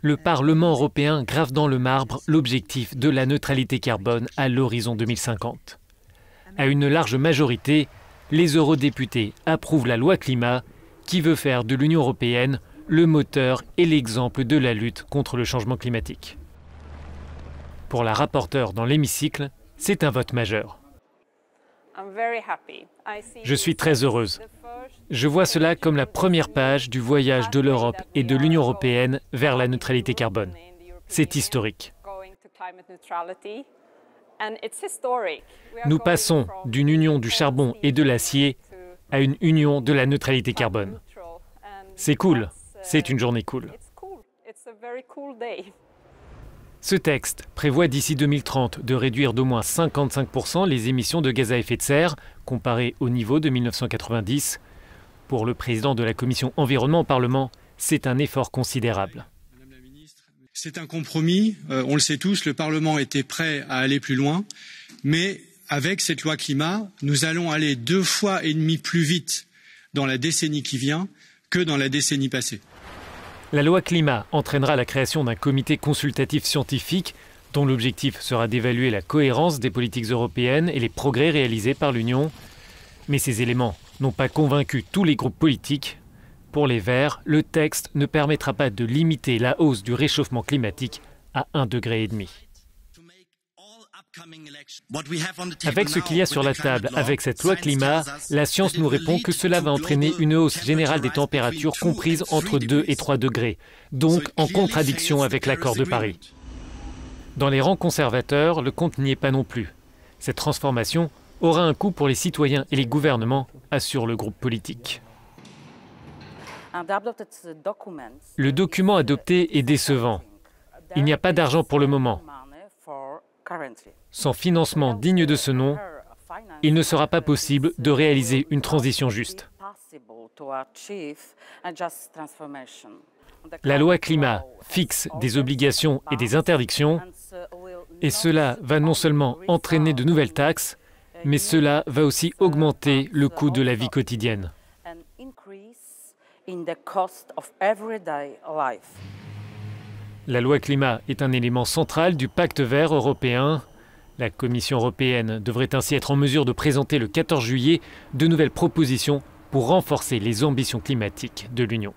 le Parlement européen grave dans le marbre l'objectif de la neutralité carbone à l'horizon 2050. À une large majorité, les eurodéputés approuvent la loi climat qui veut faire de l'Union européenne le moteur et l'exemple de la lutte contre le changement climatique. Pour la rapporteure dans l'hémicycle, c'est un vote majeur. Je suis très heureuse. Je vois cela comme la première page du voyage de l'Europe et de l'Union européenne vers la neutralité carbone. C'est historique. Nous passons d'une union du charbon et de l'acier à une union de la neutralité carbone. C'est cool, c'est une uh, journée cool. Ce texte prévoit d'ici 2030 de réduire d'au moins 55% les émissions de gaz à effet de serre comparées au niveau de 1990. Pour le président de la commission environnement au Parlement, c'est un effort considérable. C'est un compromis, euh, on le sait tous, le Parlement était prêt à aller plus loin, mais avec cette loi climat, nous allons aller deux fois et demi plus vite dans la décennie qui vient que dans la décennie passée. La loi climat entraînera la création d'un comité consultatif scientifique dont l'objectif sera d'évaluer la cohérence des politiques européennes et les progrès réalisés par l'Union. Mais ces éléments n'ont pas convaincu tous les groupes politiques. Pour les Verts, le texte ne permettra pas de limiter la hausse du réchauffement climatique à 1,5 degré. Avec ce qu'il y a sur la table, avec cette loi climat, la science nous répond que cela va entraîner une hausse générale des températures comprise entre 2 et 3 degrés, donc en contradiction avec l'accord de Paris. Dans les rangs conservateurs, le compte n'y est pas non plus. Cette transformation aura un coût pour les citoyens et les gouvernements, assure le groupe politique. Le document adopté est décevant. Il n'y a pas d'argent pour le moment. Sans financement digne de ce nom, il ne sera pas possible de réaliser une transition juste. La loi climat fixe des obligations et des interdictions, et cela va non seulement entraîner de nouvelles taxes, mais cela va aussi augmenter le coût de la vie quotidienne. La loi climat est un élément central du pacte vert européen. La Commission européenne devrait ainsi être en mesure de présenter le 14 juillet de nouvelles propositions pour renforcer les ambitions climatiques de l'Union.